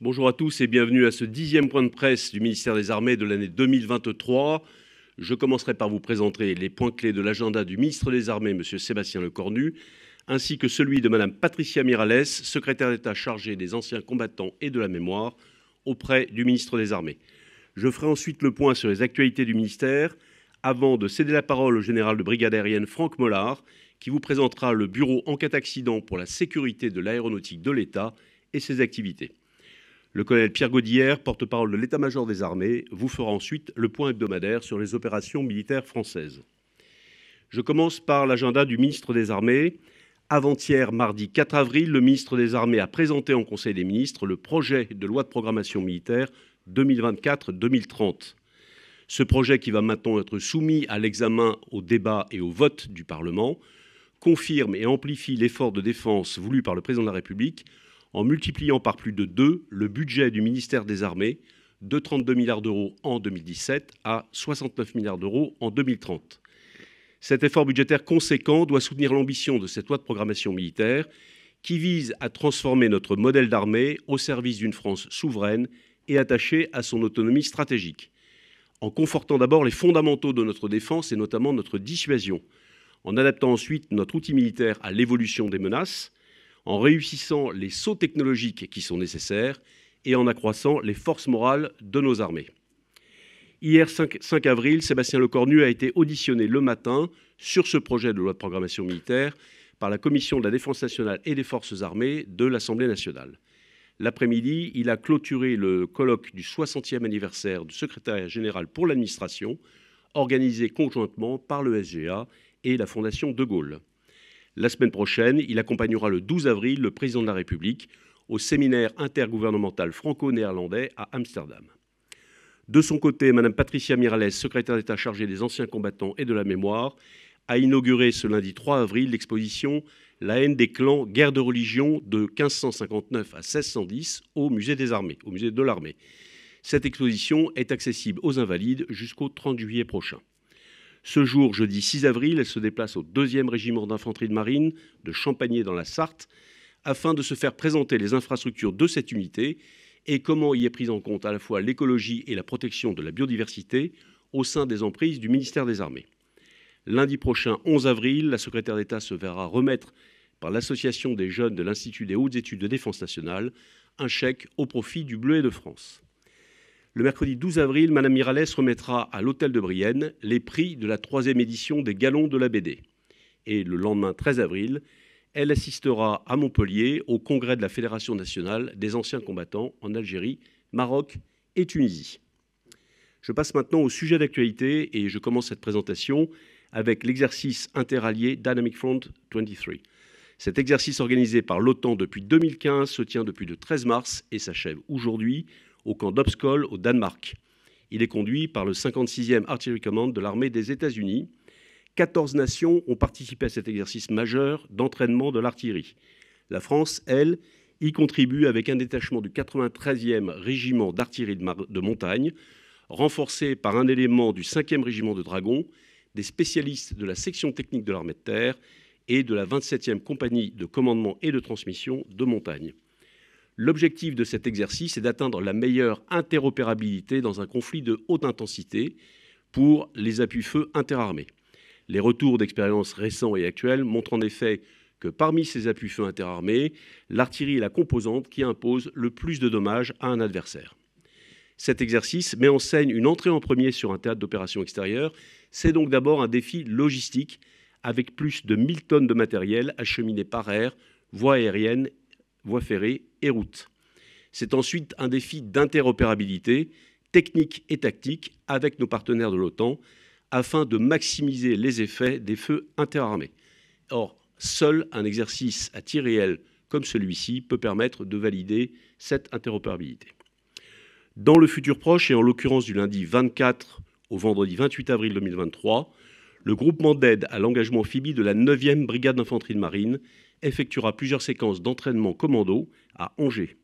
Bonjour à tous et bienvenue à ce dixième point de presse du ministère des Armées de l'année 2023. Je commencerai par vous présenter les points clés de l'agenda du ministre des Armées, M. Sébastien Lecornu, ainsi que celui de Mme Patricia Mirales, secrétaire d'État chargée des anciens combattants et de la mémoire, auprès du ministre des Armées. Je ferai ensuite le point sur les actualités du ministère, avant de céder la parole au général de brigade aérienne Franck Mollard, qui vous présentera le bureau en cas d'accident pour la sécurité de l'aéronautique de l'État et ses activités. Le colonel Pierre Gaudière, porte-parole de l'état-major des armées, vous fera ensuite le point hebdomadaire sur les opérations militaires françaises. Je commence par l'agenda du ministre des Armées. Avant-hier, mardi 4 avril, le ministre des Armées a présenté en Conseil des ministres le projet de loi de programmation militaire 2024-2030. Ce projet qui va maintenant être soumis à l'examen, au débat et au vote du Parlement confirme et amplifie l'effort de défense voulu par le président de la République en multipliant par plus de deux le budget du ministère des Armées de 32 milliards d'euros en 2017 à 69 milliards d'euros en 2030. Cet effort budgétaire conséquent doit soutenir l'ambition de cette loi de programmation militaire qui vise à transformer notre modèle d'armée au service d'une France souveraine et attachée à son autonomie stratégique, en confortant d'abord les fondamentaux de notre défense et notamment notre dissuasion, en adaptant ensuite notre outil militaire à l'évolution des menaces, en réussissant les sauts technologiques qui sont nécessaires et en accroissant les forces morales de nos armées. Hier 5, avril, Sébastien Lecornu a été auditionné le matin sur ce projet de loi de programmation militaire par la Commission de la Défense nationale et des Forces armées de l'Assemblée nationale. L'après-midi, il a clôturé le colloque du 60e anniversaire du secrétariat général pour l'administration, organisé conjointement par le SGA et la Fondation De Gaulle. La semaine prochaine, il accompagnera le 12 avril le président de la République au séminaire intergouvernemental franco-néerlandais à Amsterdam. De son côté, Mme Patricia Miralles, secrétaire d'État chargée des anciens combattants et de la mémoire, a inauguré ce lundi 3 avril l'exposition La haine des clans, guerre de religion de 1559 à 1610 au musée des armées, au musée de l'armée. Cette exposition est accessible aux invalides jusqu'au 30 juillet prochain. Ce jour, jeudi 6 avril, elle se déplace au 2e régiment d'infanterie de marine de Champagné dans la Sarthe afin de se faire présenter les infrastructures de cette unité et comment y est prise en compte à la fois l'écologie et la protection de la biodiversité au sein des emprises du ministère des Armées. Lundi prochain, 11 avril, la secrétaire d'État se verra remettre par l'Association des jeunes de l'Institut des hautes études de défense nationale un chèque au profit du Bleuet de France. Le mercredi 12 avril, Madame Miralles remettra à l'hôtel de Brienne les prix de la troisième édition des Galons de la BD. Et le lendemain 13 avril, elle assistera à Montpellier au congrès de la Fédération nationale des anciens combattants en Algérie, Maroc et Tunisie. Je passe maintenant au sujet d'actualité et je commence cette présentation avec l'exercice interallié Dynamic Front 23. Cet exercice organisé par l'OTAN depuis 2015 se tient depuis le 13 mars et s'achève aujourd'hui au camp d'Obskol au Danemark. Il est conduit par le 56e Artillery Command de l'armée des États-Unis. 14 nations ont participé à cet exercice majeur d'entraînement de l'artillerie. La France, elle, y contribue avec un détachement du 93e régiment d'artillerie de, montagne, renforcé par un élément du 5e régiment de dragons, des spécialistes de la section technique de l'armée de terre et de la 27e compagnie de commandement et de transmission de montagne. L'objectif de cet exercice est d'atteindre la meilleure interopérabilité dans un conflit de haute intensité pour les appuis feu interarmés. Les retours d'expériences récents et actuels montrent en effet que parmi ces appuis feu interarmés, l'artillerie est la composante qui impose le plus de dommages à un adversaire. Cet exercice met en scène une entrée en premier sur un théâtre d'opération extérieure. C'est donc d'abord un défi logistique avec plus de 1000 tonnes de matériel acheminé par air, voie aérienne voies ferrées et routes. C'est ensuite un défi d'interopérabilité technique et tactique avec nos partenaires de l'OTAN afin de maximiser les effets des feux interarmés. Or, seul un exercice à tir réel comme celui-ci peut permettre de valider cette interopérabilité. Dans le futur proche, et en l'occurrence du lundi 24 au vendredi 28 avril 2023, le groupement d'aide à l'engagement phibie de la 9e brigade d'infanterie de marine effectuera plusieurs séquences d'entraînement commando à Angers.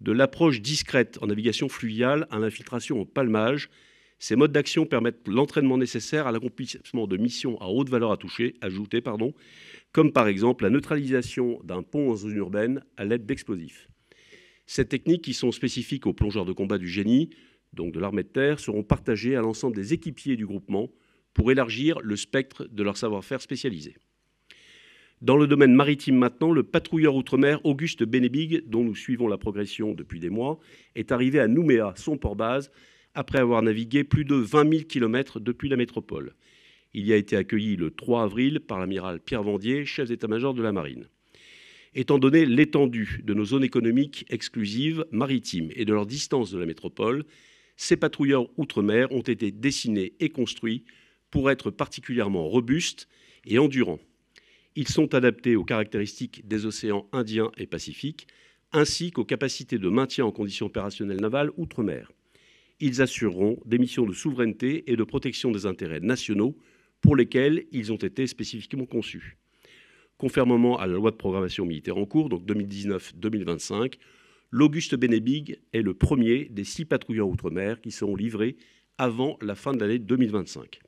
De l'approche discrète en navigation fluviale à l'infiltration au palmage, ces modes d'action permettent l'entraînement nécessaire à l'accomplissement de missions à haute valeur à toucher, ajoutée, pardon, comme par exemple la neutralisation d'un pont en zone urbaine à l'aide d'explosifs. Ces techniques qui sont spécifiques aux plongeurs de combat du génie, donc de l'armée de terre, seront partagées à l'ensemble des équipiers du groupement pour élargir le spectre de leur savoir-faire spécialisé. Dans le domaine maritime maintenant, le patrouilleur outre-mer Auguste Benebig, dont nous suivons la progression depuis des mois, est arrivé à Nouméa, son port-base, après avoir navigué plus de 20 000 km depuis la métropole. Il y a été accueilli le 3 avril par l'amiral Pierre Vandier, chef d'état-major de la marine. Étant donné l'étendue de nos zones économiques exclusives maritimes et de leur distance de la métropole, ces patrouilleurs outre-mer ont été dessinés et construits pour être particulièrement robustes et endurants. Ils sont adaptés aux caractéristiques des océans Indien et Pacifique, ainsi qu'aux capacités de maintien en conditions opérationnelles navales outre-mer. Ils assureront des missions de souveraineté et de protection des intérêts nationaux pour lesquels ils ont été spécifiquement conçus. Conformément à la loi de programmation militaire en cours, donc 2019-2025, l'Auguste Bénébig est le premier des six patrouilleurs outre-mer qui seront livrés avant la fin de l'année 2025.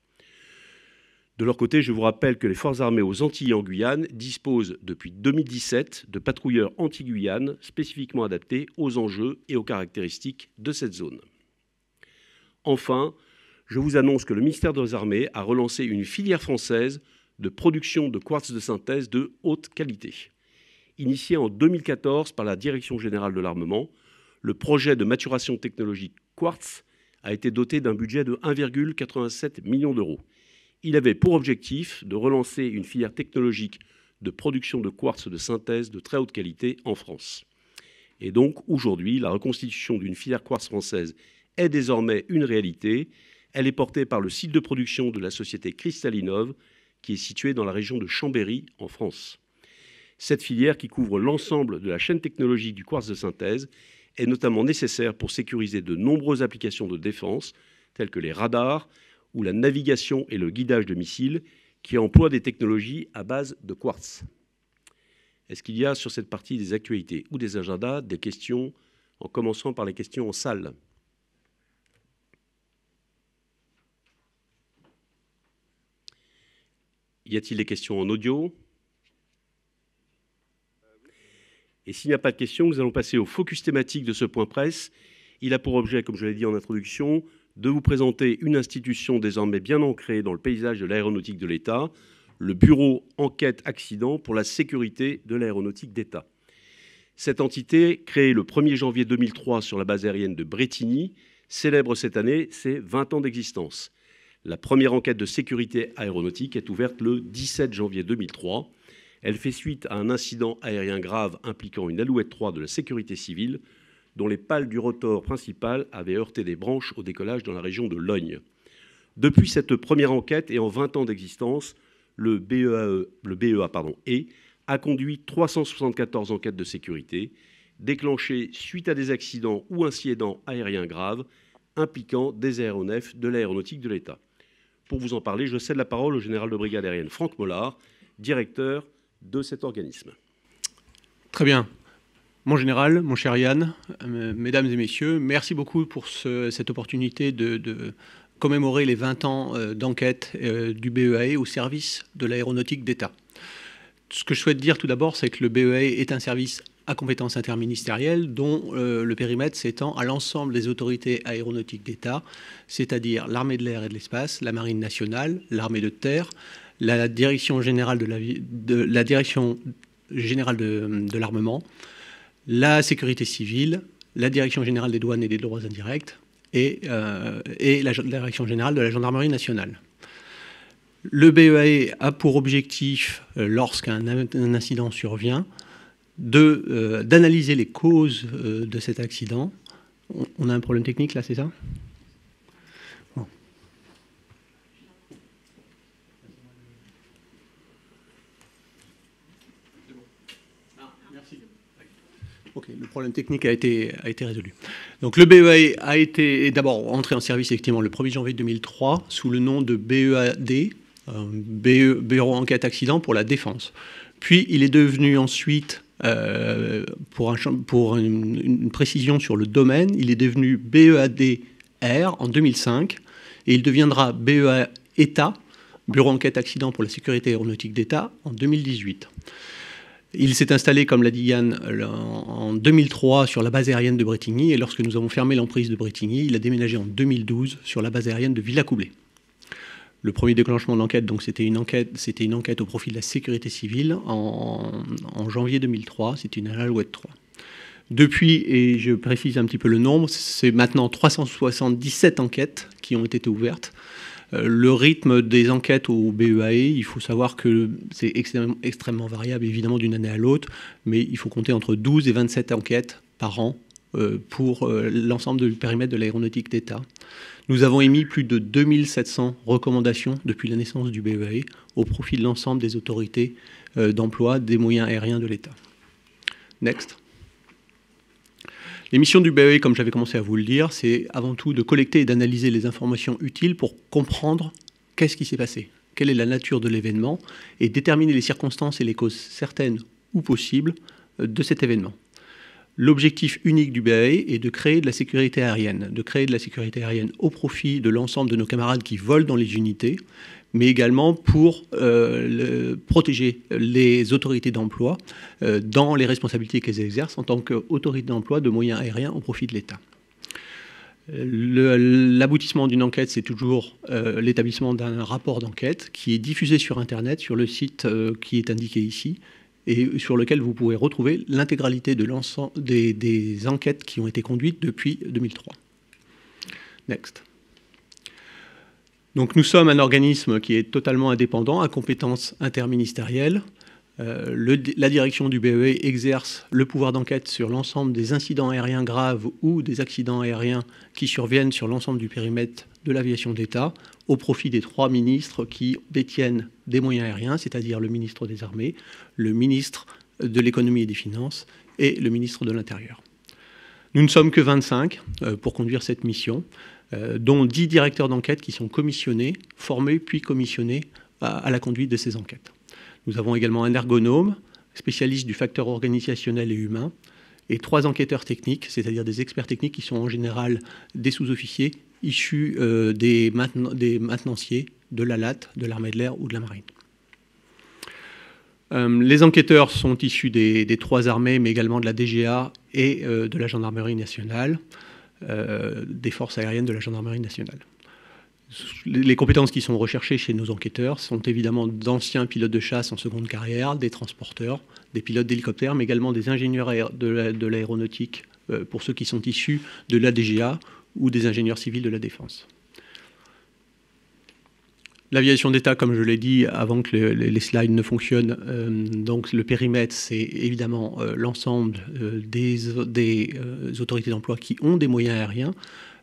De leur côté, je vous rappelle que les forces armées aux Antilles en Guyane disposent depuis 2017 de patrouilleurs anti-Guyane spécifiquement adaptés aux enjeux et aux caractéristiques de cette zone. Enfin, je vous annonce que le ministère des Armées a relancé une filière française de production de quartz de synthèse de haute qualité. Initié en 2014 par la Direction générale de l'armement, le projet de maturation technologique quartz a été doté d'un budget de 1,87 million d'euros. Il avait pour objectif de relancer une filière technologique de production de quartz de synthèse de très haute qualité en France. Et donc aujourd'hui, la reconstitution d'une filière quartz française est désormais une réalité. Elle est portée par le site de production de la société cristalinov qui est situé dans la région de Chambéry, en France. Cette filière, qui couvre l'ensemble de la chaîne technologique du quartz de synthèse, est notamment nécessaire pour sécuriser de nombreuses applications de défense, telles que les radars, ou la navigation et le guidage de missiles, qui emploient des technologies à base de quartz. Est-ce qu'il y a sur cette partie des actualités ou des agendas des questions, en commençant par les questions en salle Y a-t-il des questions en audio Et s'il n'y a pas de questions, nous allons passer au focus thématique de ce point presse. Il a pour objet, comme je l'ai dit en introduction, de vous présenter une institution désormais bien ancrée dans le paysage de l'aéronautique de l'État, le Bureau Enquête Accident pour la sécurité de l'aéronautique d'État. Cette entité, créée le 1er janvier 2003 sur la base aérienne de Bretigny, célèbre cette année ses 20 ans d'existence. La première enquête de sécurité aéronautique est ouverte le 17 janvier 2003. Elle fait suite à un incident aérien grave impliquant une Alouette 3 de la sécurité civile dont les pales du rotor principal avaient heurté des branches au décollage dans la région de Logne. Depuis cette première enquête et en 20 ans d'existence, le BEA, e, e pardon, e a conduit 374 enquêtes de sécurité déclenchées suite à des accidents ou incidents aériens graves impliquant des aéronefs de l'aéronautique de l'État. Pour vous en parler, je cède la parole au général de brigade aérienne Franck Mollard, directeur de cet organisme. Très bien. Mon général, mon cher Yann, euh, mesdames et messieurs, merci beaucoup pour cette opportunité de, commémorer les 20 ans euh, d'enquête euh, du BEAE au service de l'aéronautique d'État. Ce que je souhaite dire tout d'abord, c'est que le BEAE est un service à compétence interministérielle dont le périmètre s'étend à l'ensemble des autorités aéronautiques d'État, c'est-à-dire l'armée de l'air et de l'espace, la marine nationale, l'armée de terre, la direction générale de la, de l'armement, la sécurité civile, la Direction générale des douanes et des droits indirects et, euh, la, Direction générale de la gendarmerie nationale. Le BEAE a pour objectif, euh, lorsqu'un incident survient, euh, d'analyser les causes de cet accident. On a un problème technique là, c'est ça le problème technique a été, résolu. Donc le BEA a été d'abord entré en service effectivement le 1er janvier 2003 sous le nom de BEAD, euh, e, Bureau Enquête Accident pour la Défense. Puis il est devenu ensuite, euh, pour, une, précision sur le domaine, il est devenu BEADR en 2005 et il deviendra BEA État, Bureau Enquête Accident pour la Sécurité Aéronautique d'État, en 2018. Il s'est installé, comme l'a dit Yann, en 2003 sur la base aérienne de Bretigny. Et lorsque nous avons fermé l'emprise de Bretigny, il a déménagé en 2012 sur la base aérienne de Villacoublay. Le premier déclenchement de l'enquête, donc c'était une enquête, c'était une enquête au profit de la sécurité civile en, janvier 2003. C'était une Alouette 3. Depuis, et je précise un petit peu le nombre, c'est maintenant 377 enquêtes qui ont été ouvertes. Euh, le rythme des enquêtes au BEAE, e, il faut savoir que c'est extrêmement, variable, évidemment, d'une année à l'autre, mais il faut compter entre 12 et 27 enquêtes par an euh, pour euh, l'ensemble du périmètre de l'aéronautique d'État. Nous avons émis plus de 2700 recommandations depuis la naissance du BEAE e au profit de l'ensemble des autorités d'emploi des moyens aériens de l'État. Next. Les missions du BAE, comme j'avais commencé à vous le dire, c'est avant tout de collecter et d'analyser les informations utiles pour comprendre qu'est-ce qui s'est passé, quelle est la nature de l'événement et déterminer les circonstances et les causes certaines ou possibles euh, de cet événement. L'objectif unique du BAE est de créer de la sécurité aérienne, de créer de la sécurité aérienne au profit de l'ensemble de nos camarades qui volent dans les unités mais également pour euh, protéger les autorités d'emploi euh, dans les responsabilités qu'elles exercent en tant qu'autorité d'emploi de moyens aériens au profit de l'État. Euh, l'aboutissement d'une enquête, c'est toujours l'établissement d'un rapport d'enquête qui est diffusé sur Internet, sur le site qui est indiqué ici, et sur lequel vous pouvez retrouver l'intégralité de l'ensemble des, des enquêtes qui ont été conduites depuis 2003. Next. Donc nous sommes un organisme qui est totalement indépendant, à compétence interministérielle. Euh, la direction du BEE e exerce le pouvoir d'enquête sur l'ensemble des incidents aériens graves ou des accidents aériens qui surviennent sur l'ensemble du périmètre de l'aviation d'État au profit des trois ministres qui détiennent des moyens aériens, c'est-à-dire le ministre des Armées, le ministre de l'économie et des finances et le ministre de l'Intérieur. Nous ne sommes que 25 euh, pour conduire cette mission. Euh, dont 10 directeurs d'enquête qui sont commissionnés, formés puis commissionnés à, la conduite de ces enquêtes. Nous avons également un ergonome, spécialiste du facteur organisationnel et humain, et trois enquêteurs techniques, c'est-à-dire des experts techniques qui sont en général des sous-officiers issus euh, des, maintenanciers de la LAT, de l'armée de l'air ou de la marine. Euh, les enquêteurs sont issus des, trois armées, mais également de la DGA et de la Gendarmerie nationale. Euh, des forces aériennes de la gendarmerie nationale. Les compétences qui sont recherchées chez nos enquêteurs sont évidemment d'anciens pilotes de chasse en seconde carrière, des transporteurs, des pilotes d'hélicoptères, mais également des ingénieurs de l'aéronautique euh, pour ceux qui sont issus de l'ADGA ou des ingénieurs civils de la défense. L'aviation d'État, comme je l'ai dit avant que les slides ne fonctionnent, euh, donc le périmètre, c'est évidemment euh, l'ensemble euh, des, autorités d'emploi qui ont des moyens aériens,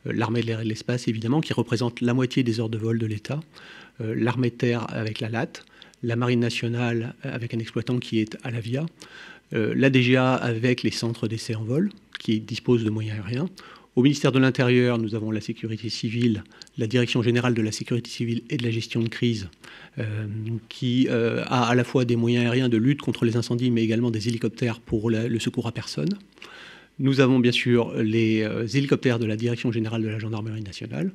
l'armée de l'air et de l'espace évidemment, qui représente la moitié des heures de vol de l'État, l'armée de terre avec la LAT, la marine nationale avec un exploitant qui est à l'AVIA, la DGA avec les centres d'essai en vol qui disposent de moyens aériens, au ministère de l'Intérieur, nous avons la sécurité civile, la direction générale de la sécurité civile et de la gestion de crise, euh, qui euh, a à la fois des moyens aériens de lutte contre les incendies, mais également des hélicoptères pour le secours à personne. Nous avons bien sûr les euh, hélicoptères de la Direction générale de la Gendarmerie nationale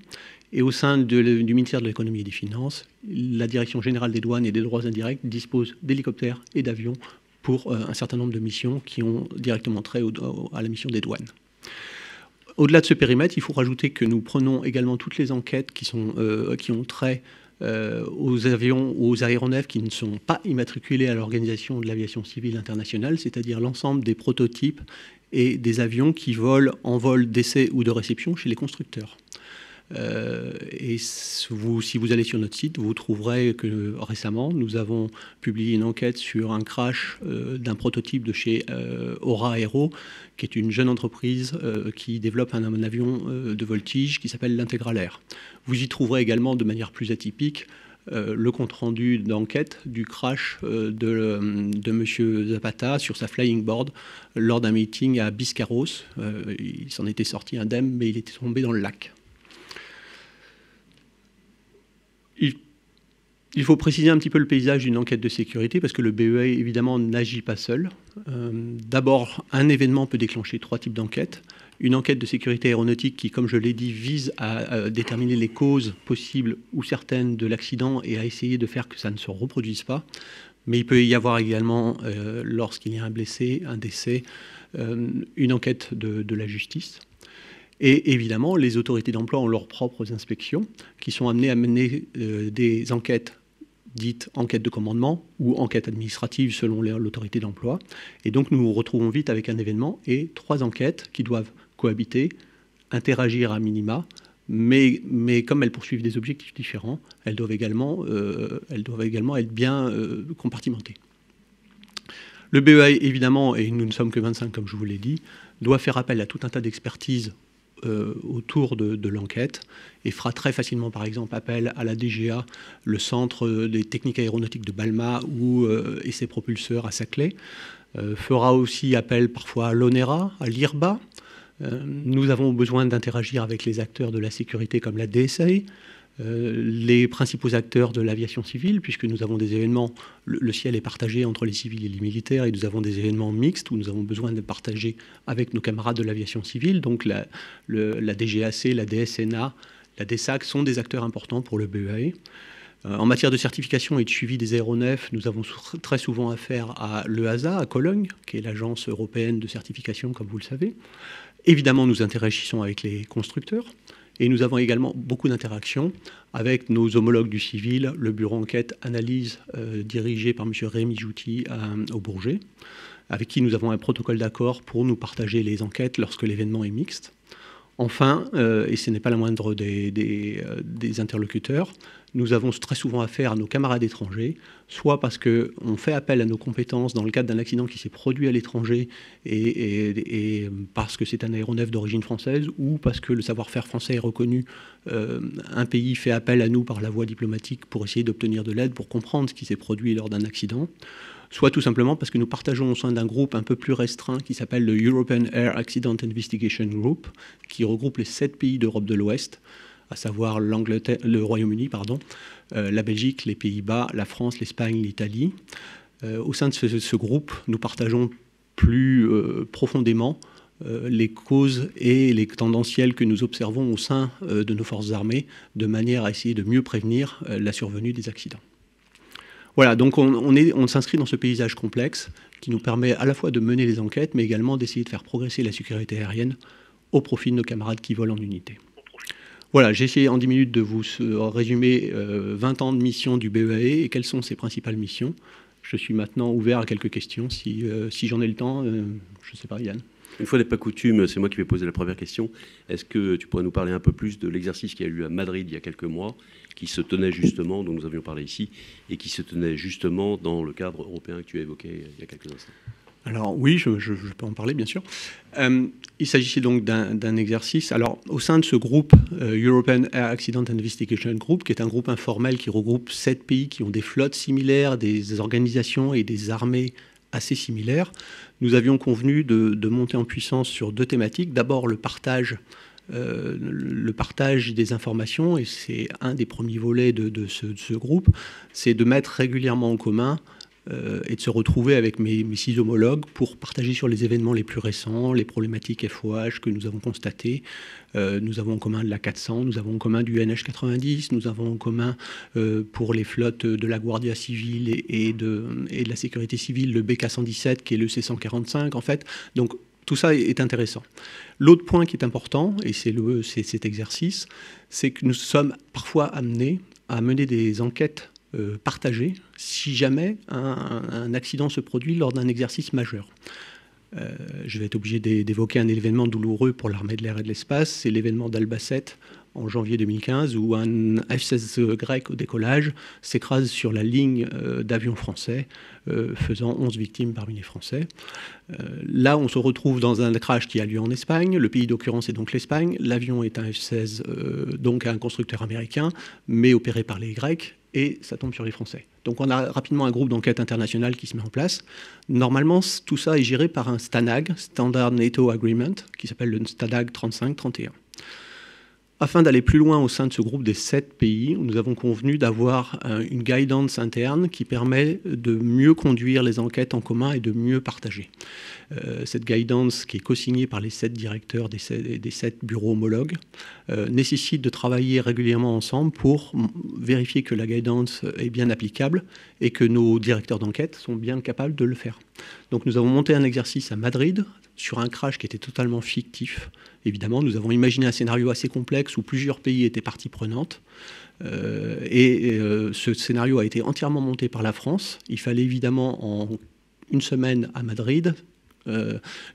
et au sein du ministère de l'économie et des finances, la Direction générale des douanes et des droits indirects dispose d'hélicoptères et d'avions pour un certain nombre de missions qui ont directement trait à la mission des douanes. Au-delà de ce périmètre, il faut rajouter que nous prenons également toutes les enquêtes qui, euh, ont trait euh, aux avions ou aux aéronefs qui ne sont pas immatriculés à l'Organisation de l'aviation civile internationale, c'est-à-dire l'ensemble des prototypes et des avions qui volent en vol d'essai ou de réception chez les constructeurs. Euh, et vous, si vous allez sur notre site, vous trouverez que récemment, nous avons publié une enquête sur un crash euh, d'un prototype de chez euh, Aura Aero, qui est une jeune entreprise qui développe un, avion de voltige qui s'appelle l'Integral Air. Vous y trouverez également, de manière plus atypique, le compte-rendu d'enquête du crash de, de, M. Zapata sur sa flying board lors d'un meeting à Biscarros. il s'en était sorti indemne, mais il était tombé dans le lac. il, faut préciser un petit peu le paysage d'une enquête de sécurité parce que le BEA, évidemment, n'agit pas seul. Euh, d'abord, un événement peut déclencher trois types d'enquêtes. Une enquête de sécurité aéronautique qui, comme je l'ai dit, vise à, déterminer les causes possibles ou certaines de l'accident et à essayer de faire que ça ne se reproduise pas. Mais il peut y avoir également, euh, lorsqu'il y a un blessé, un décès, euh, une enquête de la justice. Et évidemment, les autorités d'emploi ont leurs propres inspections qui sont amenées à mener euh, des enquêtes dites enquêtes de commandement ou enquêtes administratives selon l'autorité d'emploi. Et donc nous nous retrouvons vite avec un événement et trois enquêtes qui doivent cohabiter, interagir à minima, mais, mais, comme elles poursuivent des objectifs différents, elles doivent également, euh, elles doivent également être bien euh, compartimentées. Le BEA, évidemment, et nous ne sommes que 25 comme je vous l'ai dit, doit faire appel à tout un tas d'expertises euh, autour de, l'enquête et fera très facilement, par exemple, appel à la DGA, le centre euh, des techniques aéronautiques de Balma ou, euh, et ses propulseurs à Saclay. clé. fera aussi appel parfois à l'ONERA, à l'IRBA. nous avons besoin d'interagir avec les acteurs de la sécurité comme la DSA, euh, les principaux acteurs de l'aviation civile, puisque nous avons des événements, le, ciel est partagé entre les civils et les militaires, et nous avons des événements mixtes où nous avons besoin de partager avec nos camarades de l'aviation civile. Donc la, DGAC, la DSNA, la DSAC sont des acteurs importants pour le BEAE. E. Euh, en matière de certification et de suivi des aéronefs, nous avons très souvent affaire à l'EASA à Cologne, qui est l'agence européenne de certification, comme vous le savez. Évidemment, nous interagissons avec les constructeurs. Et nous avons également beaucoup d'interactions avec nos homologues du civil, le bureau enquête analyse euh, dirigé par M. Rémi Jouty euh, au Bourget, avec qui nous avons un protocole d'accord pour nous partager les enquêtes lorsque l'événement est mixte. Enfin, euh, et ce n'est pas la moindre euh, des, interlocuteurs, nous avons très souvent affaire à nos camarades étrangers, soit parce qu'on fait appel à nos compétences dans le cadre d'un accident qui s'est produit à l'étranger et, parce que c'est un aéronef d'origine française, ou parce que le savoir-faire français est reconnu, euh, un pays fait appel à nous par la voie diplomatique pour essayer d'obtenir de l'aide, pour comprendre ce qui s'est produit lors d'un accident soit tout simplement parce que nous partageons au sein d'un groupe un peu plus restreint qui s'appelle le European Air Accident Investigation Group, qui regroupe les sept pays d'Europe de l'Ouest à savoir le Royaume-Uni, pardon, euh, la Belgique, les Pays-Bas, la France, l'Espagne, l'Italie. Euh, au sein de ce, groupe, nous partageons plus euh, profondément les causes et les tendanciels que nous observons au sein de nos forces armées, de manière à essayer de mieux prévenir la survenue des accidents. Voilà, donc on, s'inscrit dans ce paysage complexe qui nous permet à la fois de mener les enquêtes, mais également d'essayer de faire progresser la sécurité aérienne au profit de nos camarades qui volent en unité. Voilà, j'ai essayé en 10 minutes de vous euh, résumer 20 euh, ans de mission du BEAE et quelles sont ses principales missions. Je suis maintenant ouvert à quelques questions si, euh, j'en ai le temps. je ne sais pas, Yann. Une fois n'est pas coutume, c'est moi qui vais poser la première question. Est-ce que tu pourrais nous parler un peu plus de l'exercice qui a eu lieu à Madrid il y a quelques mois, qui se tenait justement, dont nous avions parlé ici, et qui se tenait justement dans le cadre européen que tu as évoqué il y a quelques instants alors oui, je, peux en parler bien sûr. Euh, il s'agissait donc d'un exercice. Alors au sein de ce groupe euh, European Air Accident Investigation Group, qui est un groupe informel qui regroupe sept pays qui ont des flottes similaires, des organisations et des armées assez similaire. Nous avions convenu de, monter en puissance sur deux thématiques. D'abord le partage euh, le partage des informations, et c'est un des premiers volets de, de ce, groupe, c'est de mettre régulièrement en commun euh, et de se retrouver avec mes, six homologues pour partager sur les événements les plus récents, les problématiques FOH que nous avons constatées. Euh, nous avons en commun de la 400, nous avons en commun du NH90, nous avons en commun euh, pour les flottes de la Guardia civile et, de, et de la sécurité civile le BK117 qui est le C145 en fait. Donc tout ça est intéressant. L'autre point qui est important, et c'est cet exercice, c'est que nous sommes parfois amenés à mener des enquêtes euh, partagé. si jamais un, accident se produit lors d'un exercice majeur. Euh, je vais être obligé d'évoquer un événement douloureux pour l'armée de l'air et de l'espace, c'est l'événement d'Albacete en janvier 2015 où un F-16 grec au décollage s'écrase sur la ligne euh, d'avion d'avions français, faisant 11 victimes parmi les Français. là, on se retrouve dans un crash qui a lieu en Espagne. Le pays d'occurrence est donc l'Espagne. L'avion est un F-16, donc un constructeur américain, mais opéré par les Grecs et ça tombe sur les Français. Donc on a rapidement un groupe d'enquête internationale qui se met en place. Normalement, tout ça est géré par un STANAG, Standard NATO Agreement, qui s'appelle le STANAG 3531. Afin d'aller plus loin au sein de ce groupe des sept pays, nous avons convenu d'avoir euh, une guidance interne qui permet de mieux conduire les enquêtes en commun et de mieux partager. Euh, cette guidance qui est co-signée par les sept directeurs des sept bureaux homologues euh, nécessite de travailler régulièrement ensemble pour vérifier que la guidance est bien applicable et que nos directeurs d'enquête sont bien capables de le faire. Donc nous avons monté un exercice à Madrid sur un crash qui était totalement fictif. Évidemment, nous avons imaginé un scénario assez complexe où plusieurs pays étaient parties prenantes. Euh, et euh, ce scénario a été entièrement monté par la France. Il fallait évidemment en une semaine à Madrid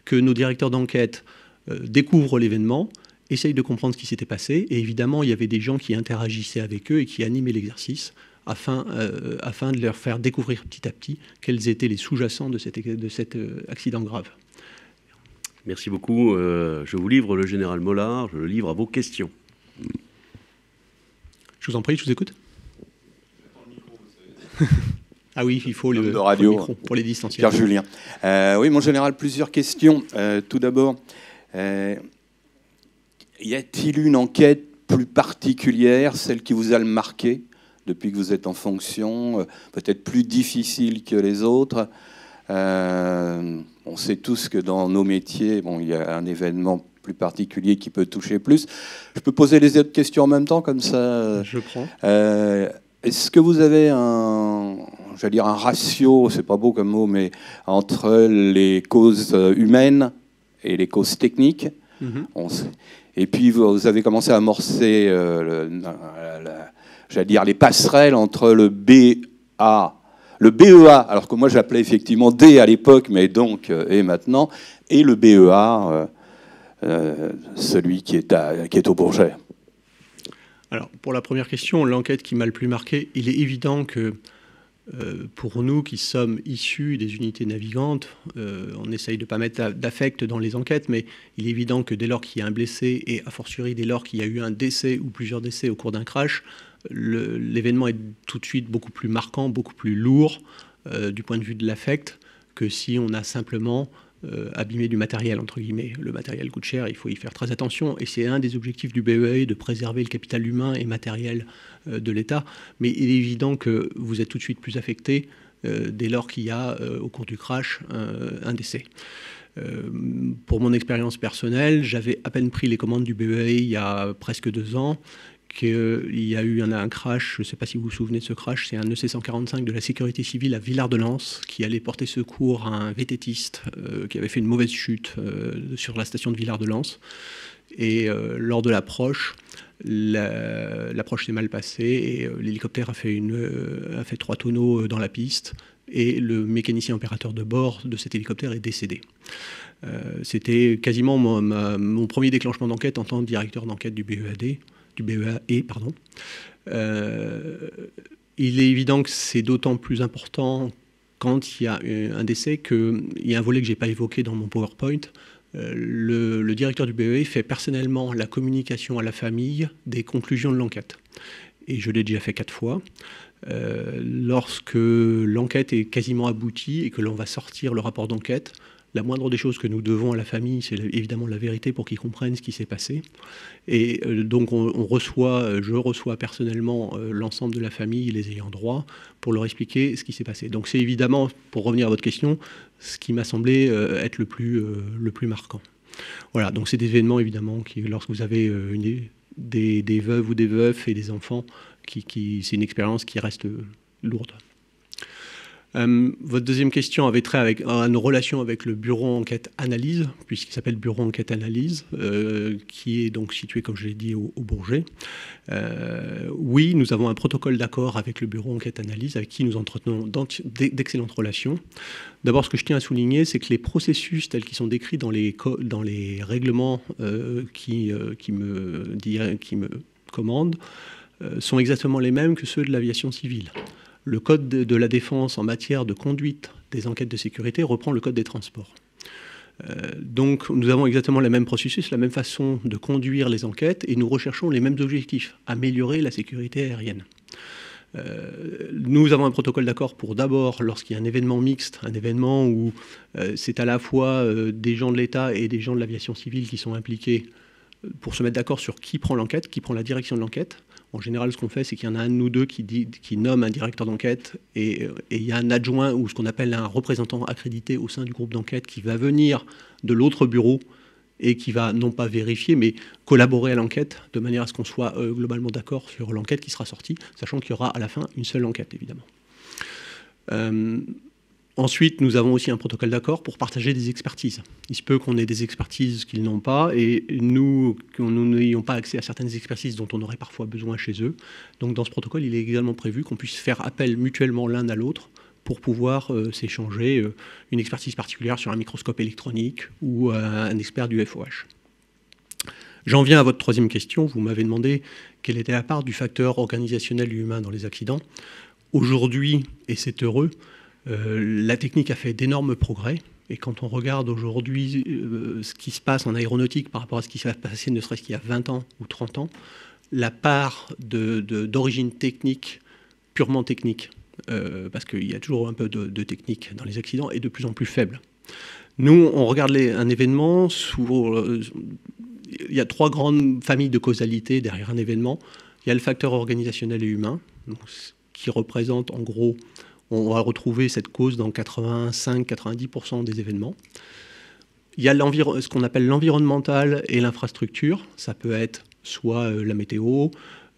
que nos directeurs d'enquête découvrent l'événement, Essayent de comprendre ce qui s'était passé. Et évidemment, il y avait des gens qui interagissaient avec eux et qui animaient l'exercice afin, euh, afin de leur faire découvrir petit à petit quels étaient les sous-jacents de, de cet euh, accident grave. Merci beaucoup. Euh, je vous livre le général Mollard, je le livre à vos questions. Je vous en prie, je vous écoute. Ah oui, il faut le, micro pour les distanciers. Pierre Julien. oui, mon général, plusieurs questions. tout d'abord, y a-t-il une enquête plus particulière, celle qui vous a le marqué depuis que vous êtes en fonction, euh, peut-être plus difficile que les autres euh, On sait tous que dans nos métiers, bon, il y a un événement plus particulier qui peut toucher plus. Je peux poser les autres questions en même temps, comme ça. Euh, Je prends. est-ce que vous avez un, j'allais dire un ratio, c'est pas beau comme mot, mais entre les causes humaines et les causes techniques mm-hmm. On et puis vous avez commencé à amorcer, euh, j'allais dire, les passerelles entre le BA, le BEA, alors que moi j'appelais effectivement D à l'époque, mais donc euh, et maintenant, et le BEA, euh, celui qui est, qui est au Bourget. Alors pour la première question, l'enquête qui m'a le plus marqué, il est évident que euh, pour nous qui sommes issus des unités navigantes, euh, on essaye de ne pas mettre d'affect dans les enquêtes, mais il est évident que dès lors qu'il y a un blessé, et a fortiori dès lors qu'il y a eu un décès ou plusieurs décès au cours d'un crash, l'événement est tout de suite beaucoup plus marquant, beaucoup plus lourd euh, du point de vue de l'affect que si on a simplement euh, abîmer du matériel, entre guillemets. Le matériel coûte cher, il faut y faire très attention. Et c'est un des objectifs du BEI, de préserver le capital humain et matériel euh, de l'État. Mais il est évident que vous êtes tout de suite plus affecté euh, dès lors qu'il y a, au cours du crash, un, décès. pour mon expérience personnelle, j'avais à peine pris les commandes du BEI il y a presque deux ans qu'il y a eu un, crash, je ne sais pas si vous vous souvenez de ce crash, c'est un e EC-145 de la sécurité civile à Villard-de-Lens qui allait porter secours à un vététiste euh, qui avait fait une mauvaise chute euh, sur la station de Villard-de-Lens. Et euh, lors de l'approche, l'approche s'est mal passée et l'hélicoptère a, fait trois tonneaux dans la piste et le mécanicien opérateur de bord de cet hélicoptère est décédé. C'était quasiment mon premier déclenchement d'enquête en tant que directeur d'enquête du BEAD du BEAE, pardon. Euh, il est évident que c'est d'autant plus important quand il y a un décès qu'il y a un volet que je n'ai pas évoqué dans mon PowerPoint. Euh, le, directeur du BEA fait personnellement la communication à la famille des conclusions de l'enquête. Et je l'ai déjà fait quatre fois. Euh, lorsque l'enquête est quasiment aboutie et que l'on va sortir le rapport d'enquête, la moindre des choses que nous devons à la famille, c'est évidemment la vérité pour qu'ils comprennent ce qui s'est passé. Et euh, donc on, reçoit, euh, je reçois personnellement euh, l'ensemble de la famille, les ayant droit, pour leur expliquer ce qui s'est passé. Donc c'est évidemment, pour revenir à votre question, ce qui m'a semblé être le plus, le plus marquant. Voilà, donc c'est des événements évidemment qui, lorsque vous avez des, veuves ou des veufs et des enfants, qui c'est une expérience qui reste lourde. Euh, votre deuxième question avait trait à euh, nos relations avec le bureau enquête analyse, puisqu'il s'appelle bureau enquête analyse, euh, qui est donc situé, comme je l'ai dit, au, Bourget. oui, nous avons un protocole d'accord avec le bureau enquête analyse, avec qui nous entretenons d'excellentes relations. D'abord, ce que je tiens à souligner, c'est que les processus tels qui sont décrits dans les, règlements qui me commandent sont exactement les mêmes que ceux de l'aviation civile le Code de la défense en matière de conduite des enquêtes de sécurité reprend le Code des transports. Euh, donc nous avons exactement le même processus, la même façon de conduire les enquêtes et nous recherchons les mêmes objectifs, améliorer la sécurité aérienne. Euh, nous avons un protocole d'accord pour d'abord, lorsqu'il y a un événement mixte, un événement où euh, c'est à la fois des gens de l'État et des gens de l'aviation civile qui sont impliqués, pour se mettre d'accord sur qui prend l'enquête, qui prend la direction de l'enquête. En général, ce qu'on fait, c'est qu'il y en a un ou deux qui, dit, nomme un directeur d'enquête euh, et, il y a un adjoint ou ce qu'on appelle un représentant accrédité au sein du groupe d'enquête qui va venir de l'autre bureau et qui va non pas vérifier, mais collaborer à l'enquête de manière à ce qu'on soit euh, globalement d'accord sur l'enquête qui sera sortie, sachant qu'il y aura à la fin une seule enquête, évidemment. Euh, Ensuite, nous avons aussi un protocole d'accord pour partager des expertises. Il se peut qu'on ait des expertises qu'ils n'ont pas et nous, que n'ayons pas accès à certaines expertises dont on aurait parfois besoin chez eux. Donc dans ce protocole, il est également prévu qu'on puisse faire appel mutuellement l'un à l'autre pour pouvoir euh, s'échanger euh, une expertise particulière sur un microscope électronique ou euh, un expert du FOH. J'en viens à votre troisième question. Vous m'avez demandé quelle était la part du facteur organisationnel humain dans les accidents. Aujourd'hui, et c'est heureux, euh, la technique a fait d'énormes progrès. Et quand on regarde aujourd'hui euh, ce qui se passe en aéronautique par rapport à ce qui s'est passé ne serait-ce qu'il y a 20 ans ou 30 ans, la part d'origine technique, purement technique, euh, parce qu'il y a toujours un peu de, technique dans les accidents, est de plus en plus faible. Nous, on regarde un événement, sous, il y a trois grandes familles de causalité derrière un événement. Il y a le facteur organisationnel et humain, qui représente en gros on va retrouver cette cause dans 85-90% des événements. Il y a ce qu'on appelle l'environnemental et l'infrastructure. Ça peut être soit euh, la météo,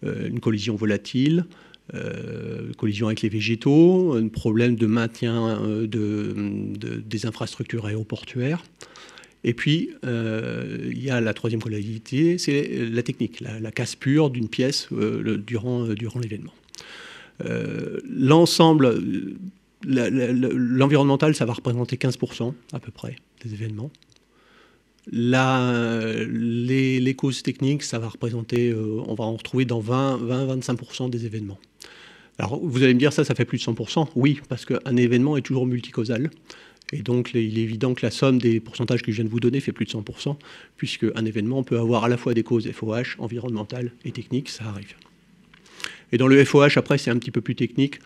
euh, une collision volatile, euh, collision avec les végétaux, un problème de maintien des infrastructures aéroportuaires. Et puis, il y a la troisième collision, c'est la technique, la, casse pure d'une pièce durant l'événement. Euh, l'ensemble, euh, l'environnemental, ça va représenter 15% à peu près des événements. La, les, causes techniques, ça va représenter, euh, on va en retrouver dans 20-25% des événements. Alors vous allez me dire, ça, ça fait plus de 100%. Oui, parce qu'un événement est toujours multicausal. Et donc il est évident que la somme des pourcentages que je viens de vous donner fait plus de 100%, puisqu'un événement peut avoir à la fois des causes FOH, environnementales et techniques, ça arrive. Et dans le FOH, après, c'est un petit peu plus technique.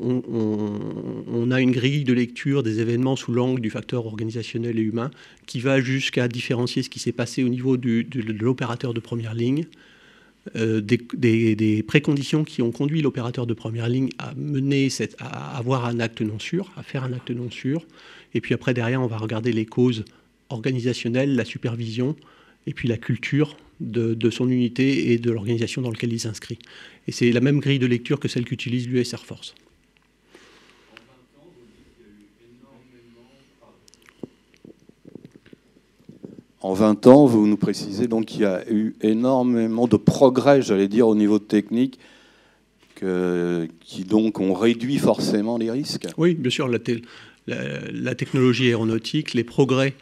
On, a une grille de lecture des événements sous l'angle du facteur organisationnel et humain qui va jusqu'à différencier ce qui s'est passé au niveau de, l'opérateur de première ligne, euh, des, préconditions qui ont conduit l'opérateur de première ligne à mener à avoir un acte non sûr, à faire un acte non sûr. Et puis après, derrière, on va regarder les causes organisationnelles, la supervision, et puis la culture de, son unité et de l'organisation dans laquelle il s'inscrit. Et c'est la même grille de lecture que celle qu'utilise l'US Air Force. En 20 ans, vous nous précisez donc qu'il y a eu énormément de progrès, j'allais dire, au niveau technique, que, qui donc ont réduit forcément les risques. Oui, bien sûr, la, la technologie aéronautique, les progrès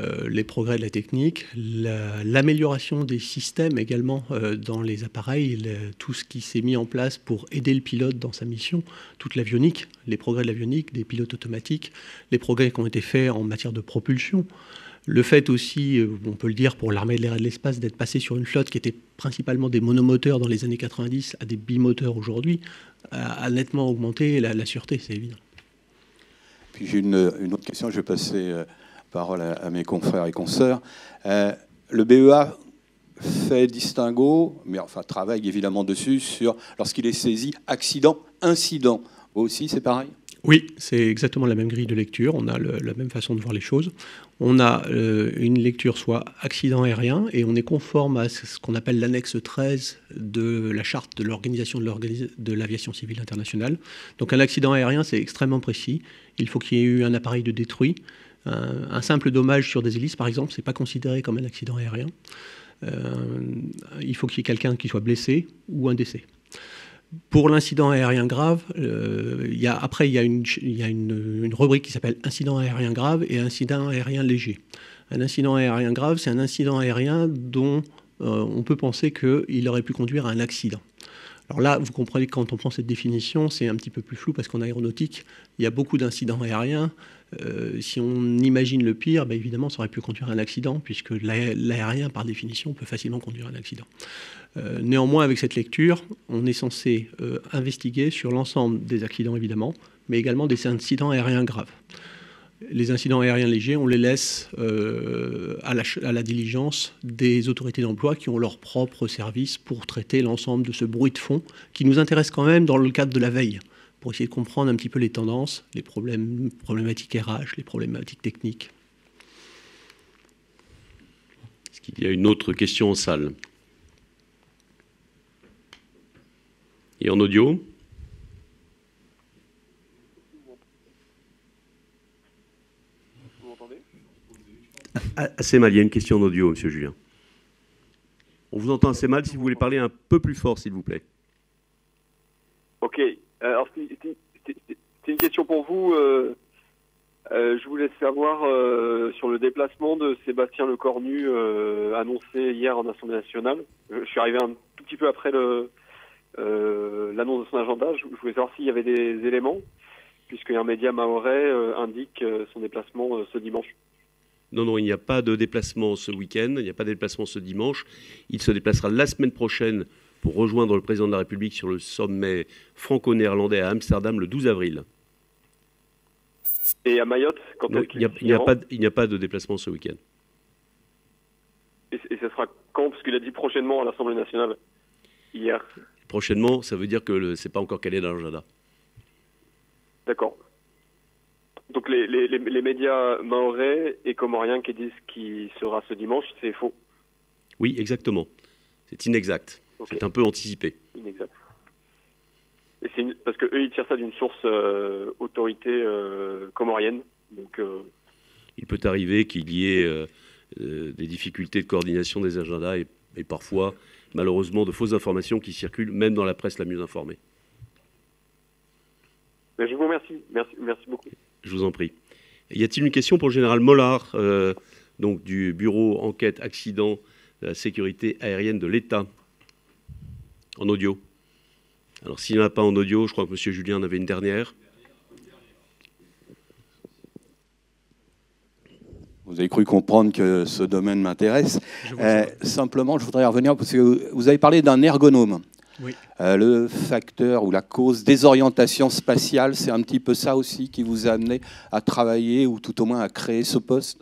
euh, les progrès de la technique, l'amélioration des systèmes également euh, dans les appareils, tout ce qui s'est mis en place pour aider le pilote dans sa mission, toute l'avionique, les progrès de l'avionique, des pilotes automatiques, les progrès qui ont été faits en matière de propulsion. Le fait aussi, euh, on peut le dire pour l'armée de l'air et de l'espace, d'être passé sur une flotte qui était principalement des monomoteurs dans les années 90 à des bimoteurs aujourd'hui, a, nettement augmenté la, sûreté, c'est évident. Puis j'ai une, autre question, je vais passer parole à, mes confrères et consoeurs. Euh, le BEA fait distinguo, mais enfin travaille évidemment dessus, sur lorsqu'il est saisi, accident, incident. Vous aussi, c'est pareil oui, c'est exactement la même grille de lecture, on a la même façon de voir les choses. On a euh, une lecture soit accident aérien, et on est conforme à ce qu'on appelle l'annexe 13 de la charte de l'organisation de l'aviation civile internationale. Donc un accident aérien, c'est extrêmement précis. Il faut qu'il y ait eu un appareil de détruit, un, simple dommage sur des hélices, par exemple, ce n'est pas considéré comme un accident aérien. Euh, il faut qu'il y ait quelqu'un qui soit blessé ou un décès. Pour l'incident aérien grave, euh, après, il y a, une, rubrique qui s'appelle incident aérien grave et incident aérien léger. Un incident aérien grave, c'est un incident aérien dont euh, on peut penser qu'il aurait pu conduire à un accident. Alors là, vous comprenez que quand on prend cette définition, c'est un petit peu plus flou parce qu'en aéronautique, il y a beaucoup d'incidents aériens euh, si on imagine le pire, bah, évidemment, ça aurait pu conduire à un accident, puisque l'aérien, par définition, peut facilement conduire à un accident. Euh, néanmoins, avec cette lecture, on est censé euh, investiguer sur l'ensemble des accidents, évidemment, mais également des incidents aériens graves. Les incidents aériens légers, on les laisse à la, à, la, diligence des autorités d'emploi qui ont leur propre service pour traiter l'ensemble de ce bruit de fond qui nous intéresse quand même dans le cadre de la veille pour essayer de comprendre un petit peu les tendances, les problèmes, problématiques RH, les problématiques techniques. Est-ce qu'il y a une autre question en salle Et en audio Assez mal, il y a une question en audio, monsieur Julien. On vous entend assez mal, si vous voulez parler un peu plus fort, s'il vous plaît. Ok, euh, alors, c'est une question pour vous. Euh, euh je voulais savoir euh, sur le déplacement de Sébastien Lecornu annoncé hier en Assemblée nationale. Je suis arrivé un tout petit peu après l'annonce de son agenda. Je, voulais savoir s'il y avait des éléments, puisqu'un média maorais indique son déplacement ce dimanche. Non, non, il n'y a pas de déplacement ce week-end, il n'y a pas de déplacement ce dimanche. Il se déplacera la semaine prochaine pour rejoindre le président de la République sur le sommet franco-néerlandais à Amsterdam le 12 avril. Et à Mayotte, quand il n'y a, pas de déplacement ce week-end. Et, ça sera quand Parce qu'il a dit prochainement à l'Assemblée nationale, hier. Prochainement, ça veut dire que ce n'est pas encore calé dans l'agenda. D'accord. Donc les, médias maorais et comoriens qui disent qu'il sera ce dimanche, c'est faux. Oui, exactement. C'est inexact. C'est un peu anticipé. Parce qu'eux, ils tirent ça d'une source euh, autorité euh, comorienne. Donc, euh, Il peut arriver qu'il y ait des difficultés de coordination des agendas et, parfois, malheureusement, de fausses informations qui circulent, même dans la presse la mieux informée. Ben, je vous remercie. Merci, beaucoup. Je vous en prie. Y a-t-il une question pour le général Mollard, donc du bureau enquête accident sécurité aérienne de l'État en audio. Alors s'il n'y en a pas en audio, je crois que M. Julien en avait une dernière. Vous avez cru comprendre que ce domaine m'intéresse. Euh, simplement, je voudrais revenir parce que vous avez parlé d'un ergonome. Oui. Euh, le facteur ou la cause orientations spatiale, c'est un petit peu ça aussi qui vous a amené à travailler ou tout au moins à créer ce poste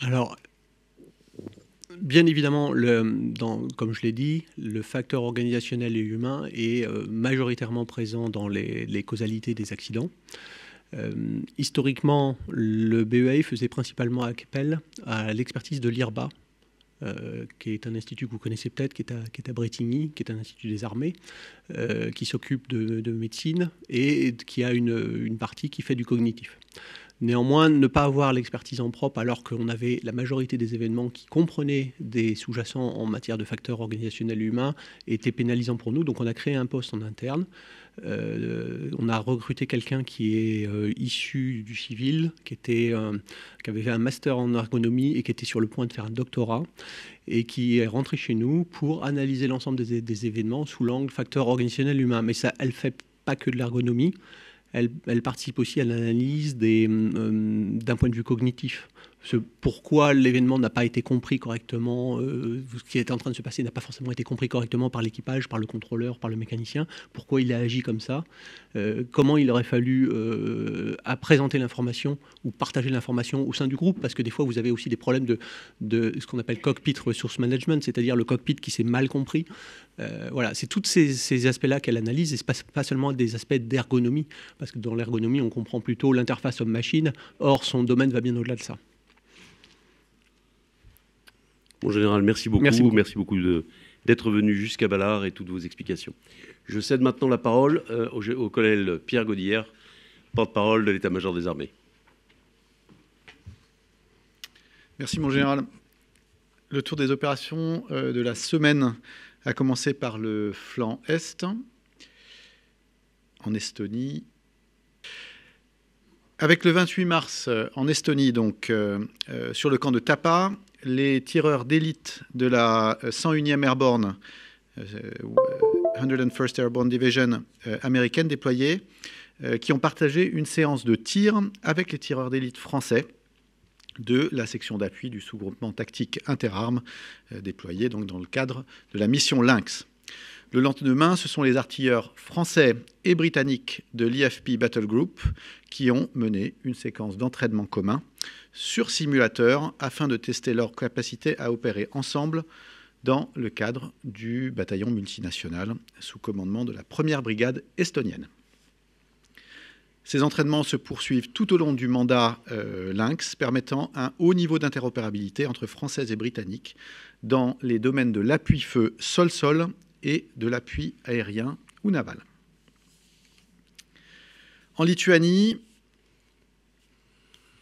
Alors, Bien évidemment, comme je l'ai dit, le facteur organisationnel et humain est euh, majoritairement présent dans les, causalités des accidents. Euh, historiquement, le BEA faisait principalement appel à l'expertise de l'IRBA, euh, qui est un institut que vous connaissez peut-être, qui, est à Bretigny, qui est un institut des armées, qui s'occupe de, médecine et qui a une partie qui fait du cognitif. Néanmoins, ne pas avoir l'expertise en propre alors qu'on avait la majorité des événements qui comprenaient des sous-jacents en matière de facteurs organisationnels humains était pénalisant pour nous. Donc on a créé un poste en interne. Euh, on a recruté quelqu'un qui est euh, issu du civil, euh, qui, avait fait un master en ergonomie et qui était sur le point de faire un doctorat et qui est rentré chez nous pour analyser l'ensemble des, événements sous l'angle facteur organisationnel humain. Mais ça, elle fait pas que de l'ergonomie elle, participe aussi à l'analyse euh, euh, d'un point de vue cognitif pourquoi l'événement n'a pas été compris correctement, euh, ce qui était en train de se passer n'a pas forcément été compris correctement par l'équipage, par le contrôleur, par le mécanicien, pourquoi il a agi comme ça, euh, comment il aurait fallu euh, à présenter l'information ou partager l'information au sein du groupe, parce que des fois vous avez aussi des problèmes de, de ce qu'on appelle cockpit resource management, c'est-à-dire le cockpit qui s'est mal compris. voilà, c'est tous ces, ces aspects-là qu'elle analyse, et ce n'est pas seulement des aspects d'ergonomie, parce que dans l'ergonomie, on comprend plutôt l'interface homme-machine, or son domaine va bien au-delà de ça. Mon général, merci beaucoup. Merci beaucoup, d'être venu jusqu'à Ballard et toutes vos explications. Je cède maintenant la parole euh, au, au colonel Pierre Gaudière, porte-parole de l'état-major des armées. Merci, mon général. Le tour des opérations euh, de la semaine a commencé par le flanc Est, en Estonie. Avec le 28 mars, euh, en Estonie, donc, sur le camp de Tapa, les tireurs d'élite de la 101e euh, Airborne, 101st euh, euh, Airborne Division américaine déployée, qui ont partagé une séance de tir avec les tireurs d'élite français de la section d'appui du sous-groupement tactique interarmes déployé donc dans le cadre de la mission Lynx. Le lendemain, ce sont les artilleurs français et britanniques de l'IFP Battle Group qui ont mené une séquence d'entraînement commun sur simulateur afin de tester leur capacité à opérer ensemble dans le cadre du bataillon multinational sous commandement de la première brigade estonienne. Ces entraînements se poursuivent tout au long du mandat euh, Lynx, permettant un haut niveau d'interopérabilité entre Françaises et Britanniques dans les domaines de l'appui-feu sol-sol et de l'appui aérien ou naval. En Lituanie,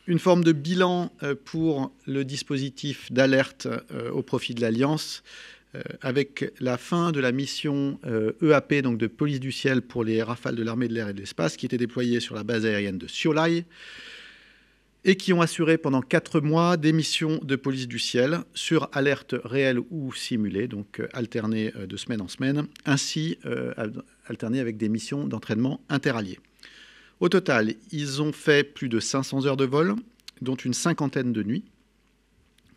une forme de bilan euh, pour le dispositif d'alerte euh, au profit de l'Alliance euh, avec la fin de la mission EAP, e donc de police du ciel pour les rafales de l'armée de l'air et de l'espace, qui était déployée sur la base aérienne de Siolai et qui ont assuré pendant quatre mois des missions de police du ciel sur alerte réelle ou simulée, donc alternées de semaine en semaine, ainsi alternées avec des missions d'entraînement interalliées. Au total, ils ont fait plus de 500 heures de vol, dont une cinquantaine de nuits,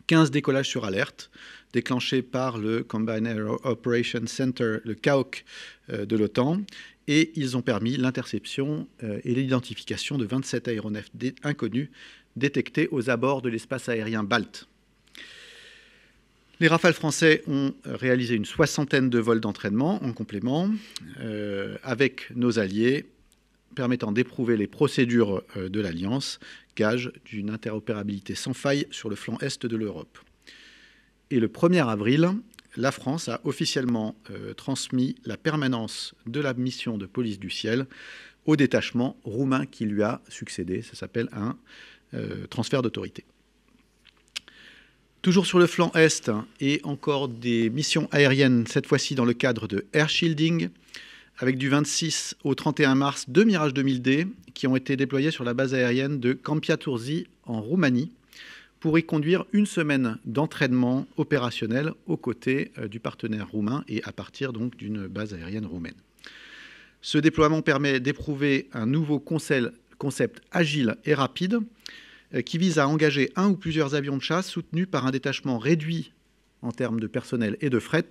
15 décollages sur alerte, déclenchés par le Combined Air Operations Center, le CAOC euh, de l'OTAN, et ils ont permis l'interception euh, et l'identification de 27 aéronefs inconnus détectés aux abords de l'espace aérien balte. Les Rafales français ont réalisé une soixantaine de vols d'entraînement en complément euh, avec nos alliés permettant d'éprouver les procédures euh, de l'Alliance, gage d'une interopérabilité sans faille sur le flanc est de l'Europe. Et le 1er avril, la France a officiellement euh, transmis la permanence de la mission de police du ciel au détachement roumain qui lui a succédé. Ça s'appelle un euh, transfert d'autorité. Toujours sur le flanc Est et encore des missions aériennes, cette fois-ci dans le cadre de air shielding, avec du 26 au 31 mars deux Mirage 2000D qui ont été déployés sur la base aérienne de Campia Turzi en Roumanie pour y conduire une semaine d'entraînement opérationnel aux côtés euh, du partenaire roumain et à partir donc d'une base aérienne roumaine. Ce déploiement permet d'éprouver un nouveau concept agile et rapide euh, qui vise à engager un ou plusieurs avions de chasse soutenus par un détachement réduit en termes de personnel et de fret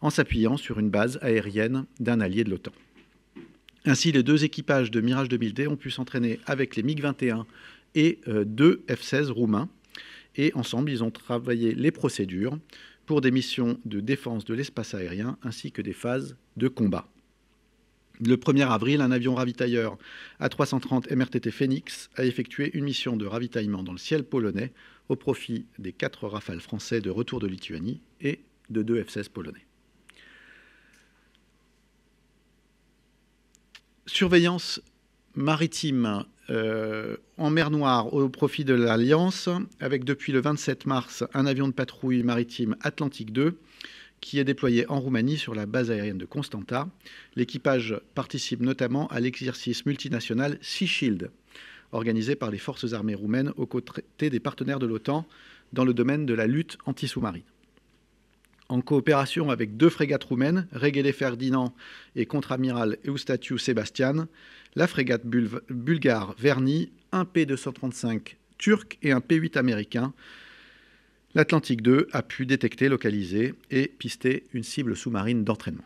en s'appuyant sur une base aérienne d'un allié de l'OTAN. Ainsi, les deux équipages de Mirage 2000D ont pu s'entraîner avec les MiG-21 et euh, deux F-16 roumains. Et ensemble, ils ont travaillé les procédures pour des missions de défense de l'espace aérien ainsi que des phases de combat. Le 1er avril, un avion ravitailleur A330 MRTT Phoenix a effectué une mission de ravitaillement dans le ciel polonais au profit des quatre rafales français de retour de Lituanie et de deux F-16 polonais. surveillance maritime euh, en mer Noire au profit de l'Alliance, avec depuis le 27 mars un avion de patrouille maritime Atlantique 2 qui est déployé en Roumanie sur la base aérienne de Constanta. L'équipage participe notamment à l'exercice multinational Sea Shield, organisé par les forces armées roumaines aux côtés des partenaires de l'OTAN dans le domaine de la lutte anti-sous-marine en coopération avec deux frégates roumaines, Regele Ferdinand et contre-amiral Eustatiu Sebastian, la frégate bulgare Verni, un P-235 turc et un P-8 américain. L'Atlantique 2 a pu détecter, localiser et pister une cible sous-marine d'entraînement.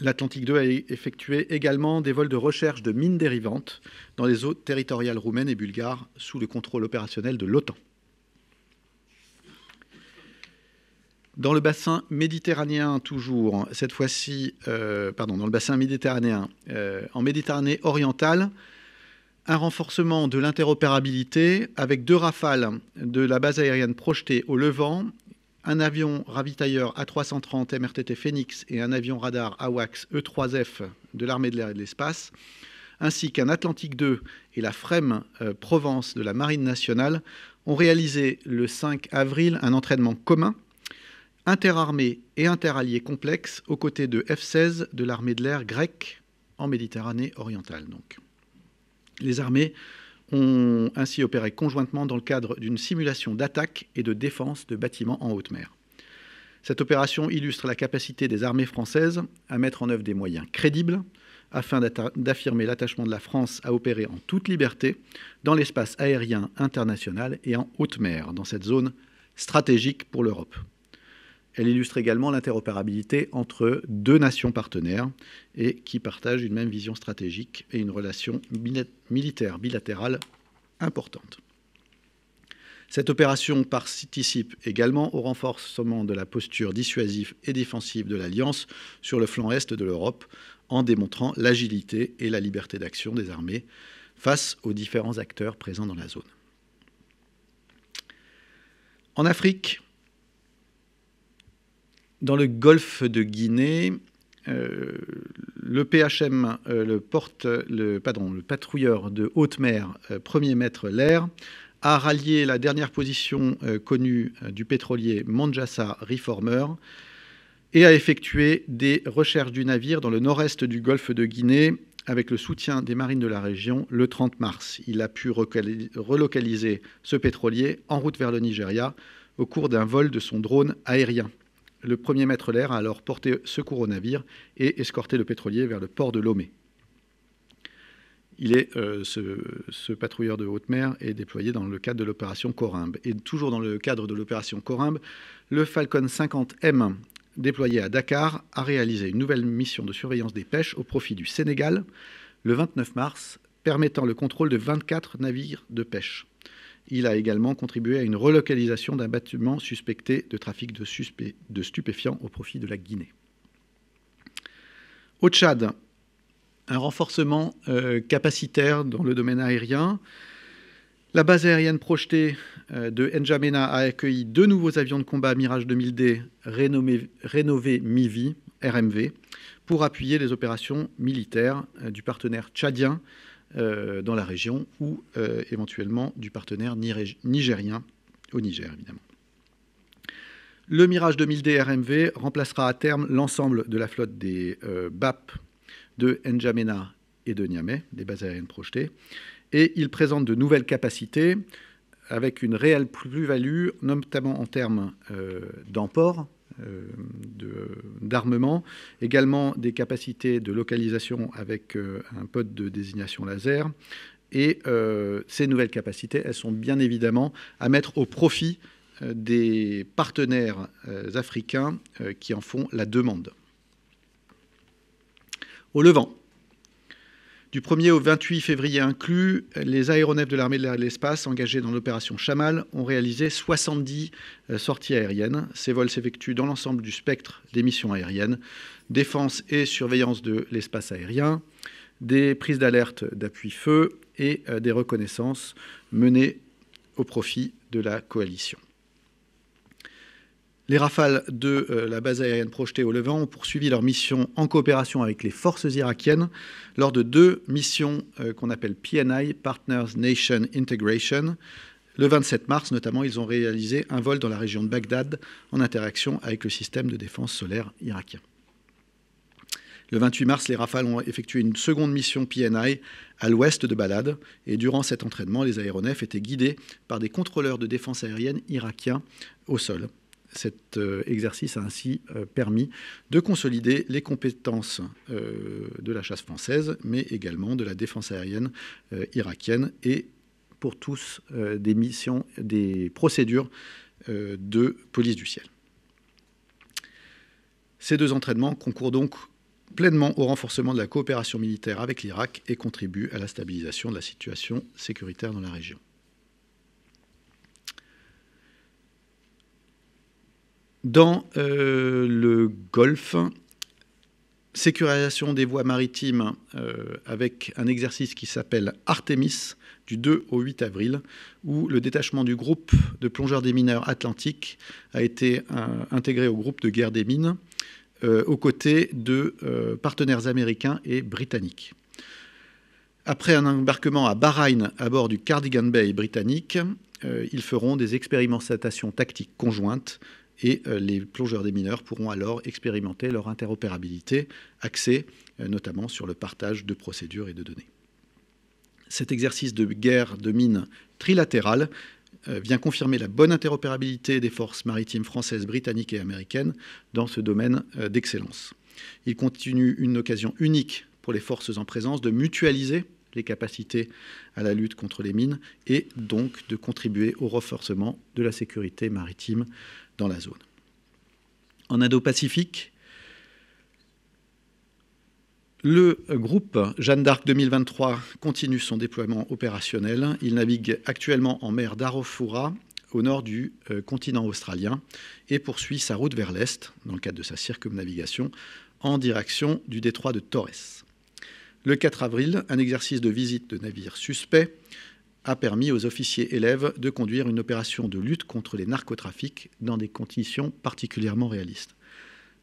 L'Atlantique 2 a effectué également des vols de recherche de mines dérivantes dans les eaux territoriales roumaines et bulgares sous le contrôle opérationnel de l'OTAN. Dans le bassin méditerranéen toujours, cette fois-ci, euh, pardon, dans le bassin méditerranéen, euh, en Méditerranée orientale, un renforcement de l'interopérabilité avec deux rafales de la base aérienne projetée au Levant, un avion ravitailleur A330 MRTT Phoenix et un avion radar AWACS E3F de l'armée de l'air et de l'espace, ainsi qu'un Atlantique 2 et la FREM euh, Provence de la Marine nationale ont réalisé le 5 avril un entraînement commun interarmées et interalliées complexes aux côtés de F-16 de l'armée de l'air grecque en Méditerranée orientale. Donc. Les armées ont ainsi opéré conjointement dans le cadre d'une simulation d'attaque et de défense de bâtiments en haute mer. Cette opération illustre la capacité des armées françaises à mettre en œuvre des moyens crédibles afin d'affirmer l'attachement de la France à opérer en toute liberté dans l'espace aérien international et en haute mer, dans cette zone stratégique pour l'Europe. Elle illustre également l'interopérabilité entre deux nations partenaires et qui partagent une même vision stratégique et une relation militaire bilatérale importante. Cette opération participe également au renforcement de la posture dissuasive et défensive de l'Alliance sur le flanc est de l'Europe en démontrant l'agilité et la liberté d'action des armées face aux différents acteurs présents dans la zone. En Afrique, dans le golfe de Guinée, euh, le PHM, euh, le, le, patrouilleur de haute mer, euh, premier maître l'air, a rallié la dernière position connue du pétrolier Manjasa Reformer et a effectué des recherches du navire dans le nord-est du golfe de Guinée avec le soutien des marines de la région le 30 mars. Il a pu relocaliser ce pétrolier en route vers le Nigeria au cours d'un vol de son drone aérien. Le premier maître l'air a alors porté secours au navire et escorté le pétrolier vers le port de Lomé. Il est, euh, ce, ce, patrouilleur de haute mer est déployé dans le cadre de l'opération Corimbe. Et toujours dans le cadre de l'opération Corimbe, le Falcon 50M déployé à Dakar a réalisé une nouvelle mission de surveillance des pêches au profit du Sénégal le 29 mars, permettant le contrôle de 24 navires de pêche. Il a également contribué à une relocalisation d'un bâtiment suspecté de trafic de, stupéfiants au profit de la Guinée. Au Tchad, un renforcement euh, capacitaire dans le domaine aérien. La base aérienne projetée euh, de N'Djamena a accueilli deux nouveaux avions de combat Mirage 2000D rénovés MIVI, RMV, pour appuyer les opérations militaires euh, du partenaire tchadien euh, dans la région ou euh, éventuellement du partenaire nigérien au Niger, évidemment. Le Mirage 2000 DRMV remplacera à terme l'ensemble de la flotte des euh, BAP de N'Djamena et de Niamey, des bases aériennes projetées, et il présente de nouvelles capacités avec une réelle plus-value, notamment en termes d'emport, euh, d'armement, également des capacités de localisation avec euh, un pod de désignation laser. Et euh, ces nouvelles capacités, elles sont bien évidemment à mettre au profit des partenaires africains qui en font la demande. Au Levant, du 1er au 28 février inclus, les aéronefs de l'armée de l'espace engagés dans l'opération Chamal ont réalisé 70 euh, sorties aériennes. Ces vols s'effectuent dans l'ensemble du spectre des missions aériennes, défense et surveillance de l'espace aérien, des prises d'alerte d'appui-feu et euh, des reconnaissances menées au profit de la coalition. Les rafales de euh, la base aérienne projetée au Levant ont poursuivi leur mission en coopération avec les forces irakiennes lors de deux missions euh, qu'on appelle PNI, Partners Nation Integration. Le 27 mars, notamment, ils ont réalisé un vol dans la région de Bagdad en interaction avec le système de défense solaire irakien. Le 28 mars, les Rafales ont effectué une seconde mission PNI à l'ouest de Balad. Et durant cet entraînement, les aéronefs étaient guidés par des contrôleurs de défense aérienne irakiens au sol cet euh, exercice a ainsi euh, permis de consolider les compétences euh, de la chasse française, mais également de la défense aérienne irakienne et pour tous des missions, des procédures de police du ciel. Ces deux entraînements concourent donc pleinement au renforcement de la coopération militaire avec l'Irak et contribuent à la stabilisation de la situation sécuritaire dans la région. Dans euh, le Golfe, sécurisation des voies maritimes euh, avec un exercice qui s'appelle Artemis du 2 au 8 avril, où le détachement du groupe de plongeurs des mineurs atlantiques a été euh, intégré au groupe de guerre des mines aux côtés de partenaires américains et britanniques. Après un embarquement à Bahreïn à bord du Cardigan Bay britannique, ils feront des expérimentations tactiques conjointes et euh, les plongeurs des mineurs pourront alors expérimenter leur interopérabilité axée euh, notamment sur le partage de procédures et de données. Cet exercice de guerre de mines trilatérale euh, vient confirmer la bonne interopérabilité des forces maritimes françaises, britanniques et américaines dans ce domaine d'excellence. Il continue une occasion unique pour les forces en présence de mutualiser les capacités à la lutte contre les mines et donc de contribuer au renforcement de la sécurité maritime dans la zone. En Indo-Pacifique, le groupe Jeanne d'Arc 2023 continue son déploiement opérationnel. Il navigue actuellement en mer d'Arofura au nord du euh, continent australien et poursuit sa route vers l'est, dans le cadre de sa circumnavigation, en direction du détroit de Torres. Le 4 avril, un exercice de visite de navires suspects a permis aux officiers élèves de conduire une opération de lutte contre les narcotrafics dans des conditions particulièrement réalistes.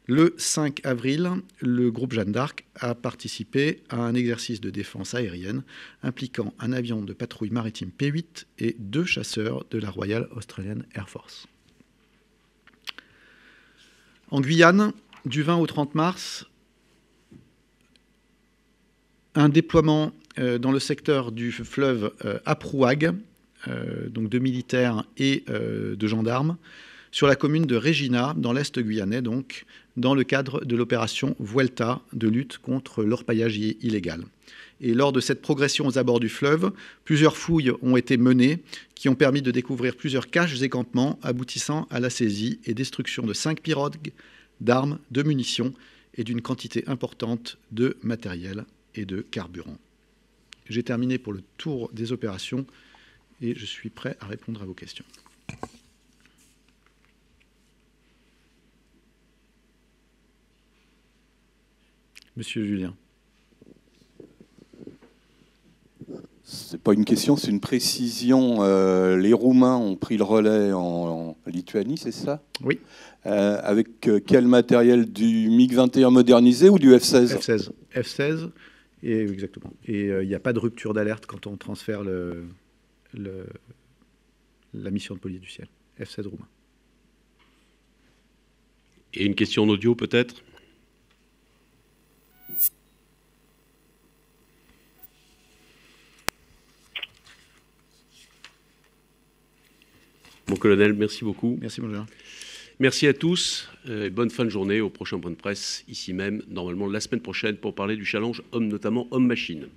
Le 5 avril, le groupe Jeanne d'Arc a participé à un exercice de défense aérienne impliquant un avion de patrouille maritime P-8 et deux chasseurs de la Royal Australian Air Force. En Guyane, du 20 au 30 mars, un déploiement euh, dans le secteur du fleuve euh, Aprouag, euh, donc de militaires et de gendarmes, sur la commune de Regina, dans l'Est guyanais, donc, dans le cadre de l'opération Vuelta de lutte contre l'orpaillage illégal. Et lors de cette progression aux abords du fleuve, plusieurs fouilles ont été menées qui ont permis de découvrir plusieurs caches et campements aboutissant à la saisie et destruction de cinq pirogues, d'armes, de munitions et d'une quantité importante de matériel et de carburant. J'ai terminé pour le tour des opérations et je suis prêt à répondre à vos questions. Monsieur Julien. Ce n'est pas une question, c'est une précision. Euh, les Roumains ont pris le relais en, Lituanie, c'est ça Oui. Euh, avec euh, quel matériel Du MiG-21 modernisé ou du F-16 F-16. F-16. Et, exactement. Et euh, il n'y a pas de rupture d'alerte quand on transfère le, le, la mission de police du ciel, F-16 roumain. Et une question d'audio, audio peut-être Mon colonel, merci beaucoup. Merci, mon général. Merci à tous. Euh, et bonne fin de journée au prochain point de presse, ici même, normalement la semaine prochaine, pour parler du challenge homme, notamment homme-machine.